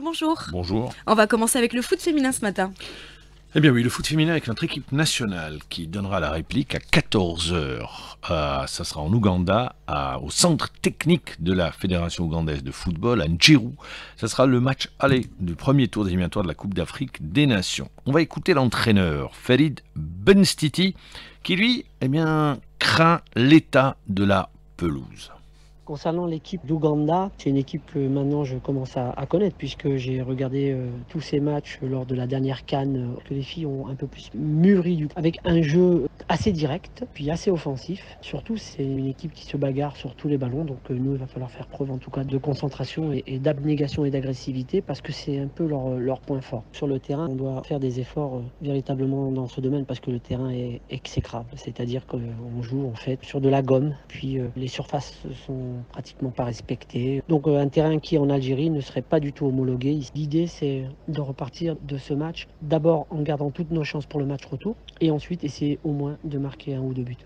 bonjour. Bonjour. On va commencer avec le foot féminin ce matin. Eh bien oui, le foot féminin avec notre équipe nationale qui donnera la réplique à 14h. Euh, ça sera en Ouganda, au centre technique de la Fédération ougandaise de football, à Njiru. Ça sera le match aller du premier tour des éliminatoires de la Coupe d'Afrique des Nations. On va écouter l'entraîneur Farid Benstiti qui lui, eh bien, craint l'état de la pelouse. Concernant l'équipe d'Ouganda, c'est une équipe que maintenant je commence à, connaître puisque j'ai regardé euh, tous ces matchs lors de la dernière canne euh, que les filles ont un peu plus mûri du... avec un jeu assez direct puis assez offensif. Surtout c'est une équipe qui se bagarre sur tous les ballons donc euh, nous il va falloir faire preuve en tout cas de concentration et, d'abnégation et d'agressivité parce que c'est un peu leur, point fort. Sur le terrain on doit faire des efforts véritablement dans ce domaine parce que le terrain est exécrable. C'est-à-dire qu'on joue en fait sur de la gomme puis les surfaces sont pratiquement pas respecté Donc euh, un terrain qui en Algérie ne serait pas du tout homologué. L'idée c'est de repartir de ce match d'abord en gardant toutes nos chances pour le match retour et ensuite essayer au moins de marquer un ou deux buts.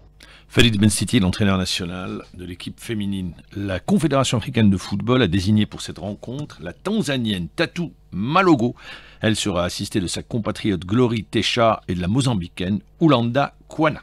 Farid Ben City, l'entraîneur national de l'équipe féminine. La Confédération africaine de football a désigné pour cette rencontre la Tanzanienne Tatou Malogo. Elle sera assistée de sa compatriote Glory Techa et de la Mozambicaine Ulanda Kwana.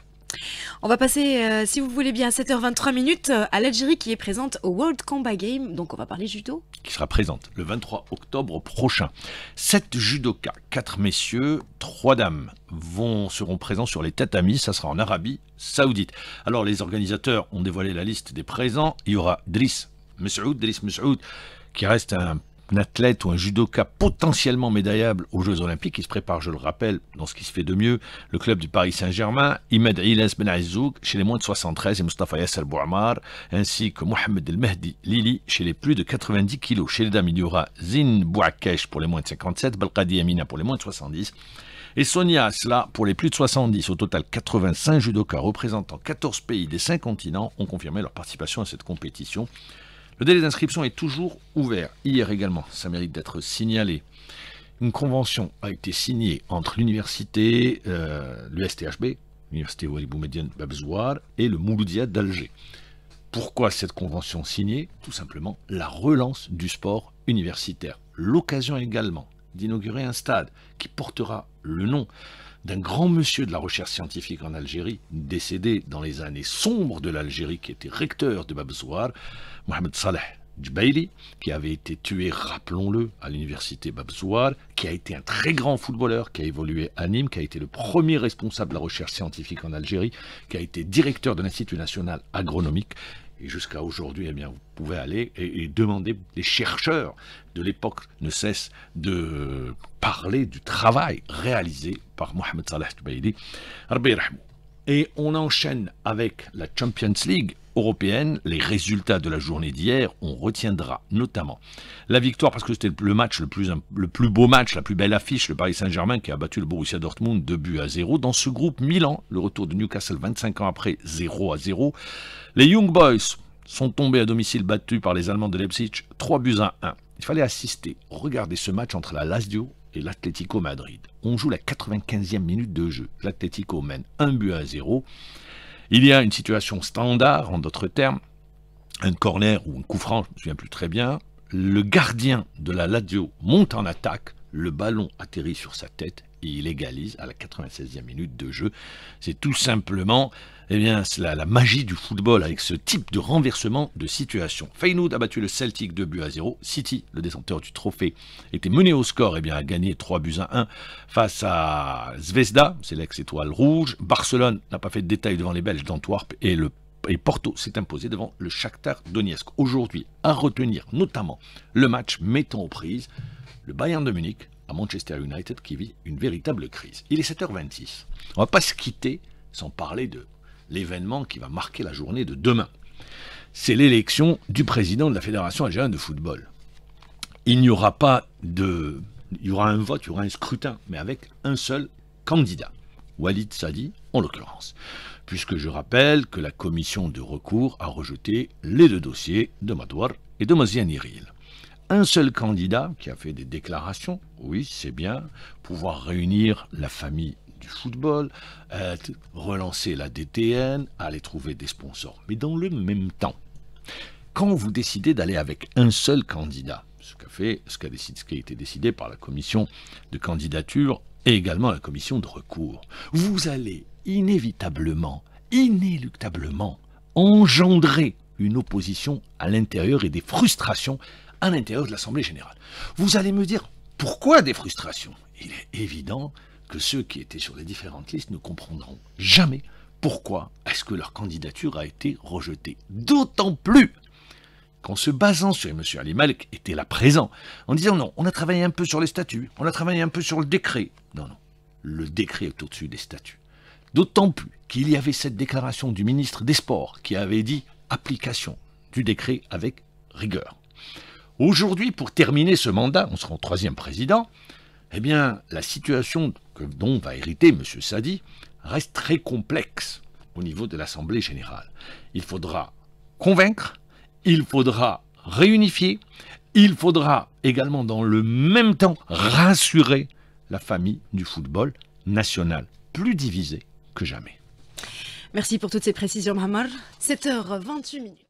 On va passer, euh, si vous voulez bien, à 7h23 minutes euh, à l'Algérie qui est présente au World Combat Game. Donc on va parler judo. Qui sera présente le 23 octobre prochain. 7 judokas, 4 messieurs, 3 dames vont, seront présents sur les tatamis. Ça sera en Arabie Saoudite. Alors les organisateurs ont dévoilé la liste des présents. Il y aura Driss Messoud, Driss qui reste un un athlète ou un judoka potentiellement médaillable aux Jeux Olympiques. qui se prépare, je le rappelle, dans ce qui se fait de mieux, le club du Paris Saint-Germain, Imed Ilas Ben chez les moins de 73 et Mustafa Yasser Bouamar, ainsi que Mohamed El Mehdi Lili chez les plus de 90 kg, Chez les dames, il Zin Bouakesh pour les moins de 57, Balkadi Amina pour les moins de 70 et Sonia Asla pour les plus de 70. Au total, 85 judokas représentant 14 pays des 5 continents ont confirmé leur participation à cette compétition. Le délai d'inscription est toujours ouvert. Hier également, ça mérite d'être signalé. Une convention a été signée entre l'université, euh, l'USTHB, l'université médiane Babzouar, et le Mouloudia d'Alger. Pourquoi cette convention signée Tout simplement la relance du sport universitaire. L'occasion également d'inaugurer un stade qui portera le nom d'un grand monsieur de la recherche scientifique en Algérie, décédé dans les années sombres de l'Algérie, qui était recteur de Babzouar, Mohamed Saleh Djbaili, qui avait été tué, rappelons-le, à l'université Babzouar, qui a été un très grand footballeur, qui a évolué à Nîmes, qui a été le premier responsable de la recherche scientifique en Algérie, qui a été directeur de l'Institut national agronomique. Et jusqu'à aujourd'hui, eh bien, vous pouvez aller et, demander. Les chercheurs de l'époque ne cessent de parler du travail réalisé par Mohamed Salah Djbaili. Et on enchaîne avec la Champions League européenne, les résultats de la journée d'hier, on retiendra notamment la victoire, parce que c'était le match le plus, le plus beau match, la plus belle affiche, le Paris Saint-Germain qui a battu le Borussia Dortmund 2 buts à 0. Dans ce groupe, Milan, le retour de Newcastle 25 ans après, 0 à 0. Les Young Boys sont tombés à domicile battus par les Allemands de Leipzig 3 buts à 1. Il fallait assister, regarder ce match entre la Lazio et l'Atlético Madrid. On joue la 95e minute de jeu. L'Atlético mène 1 but à 0. Il y a une situation standard, en d'autres termes, un corner ou un coup franc, je ne me souviens plus très bien. Le gardien de la Lazio monte en attaque, le ballon atterrit sur sa tête et il égalise à la 96e minute de jeu. C'est tout simplement eh bien, la, la magie du football avec ce type de renversement de situation. Feyenoord a battu le Celtic 2 buts à 0. City, le détenteur du trophée, était mené au score et eh bien, a gagné 3 buts à 1 face à Zvezda, c'est l'ex-étoile rouge. Barcelone n'a pas fait de détail devant les Belges d'Antwerp et Porto s'est imposé devant le Shakhtar Donetsk. Aujourd'hui, à retenir notamment le match mettant aux prises le Bayern de Munich à Manchester United qui vit une véritable crise. Il est 7h26. On va pas se quitter sans parler de l'événement qui va marquer la journée de demain. C'est l'élection du président de la Fédération algérienne de football. Il n'y aura pas de... Il y aura un vote, il y aura un scrutin, mais avec un seul candidat. Walid Sadi, en l'occurrence. Puisque je rappelle que la commission de recours a rejeté les deux dossiers de Madouar et de mazianiril un seul candidat qui a fait des déclarations, oui, c'est bien, pouvoir réunir la famille football, relancer la DTN, aller trouver des sponsors. Mais dans le même temps, quand vous décidez d'aller avec un seul candidat, ce qu'a fait, ce, ce qui a été décidé par la commission de candidature et également la commission de recours, vous allez inévitablement, inéluctablement engendrer une opposition à l'intérieur et des frustrations à l'intérieur de l'Assemblée générale. Vous allez me dire pourquoi des frustrations Il est évident que ceux qui étaient sur les différentes listes ne comprendront jamais pourquoi est-ce que leur candidature a été rejetée. D'autant plus qu'en se basant sur M. Ali Malek était là présent, en disant non, on a travaillé un peu sur les statuts, on a travaillé un peu sur le décret. Non, non, le décret est au-dessus des statuts. D'autant plus qu'il y avait cette déclaration du ministre des Sports qui avait dit application du décret avec rigueur. Aujourd'hui, pour terminer ce mandat, on sera en troisième président, eh bien, la situation que, dont va hériter M. Sadi reste très complexe au niveau de l'Assemblée générale. Il faudra convaincre, il faudra réunifier, il faudra également dans le même temps rassurer la famille du football national, plus divisée que jamais. Merci pour toutes ces précisions, Mammar. 7h28 minutes.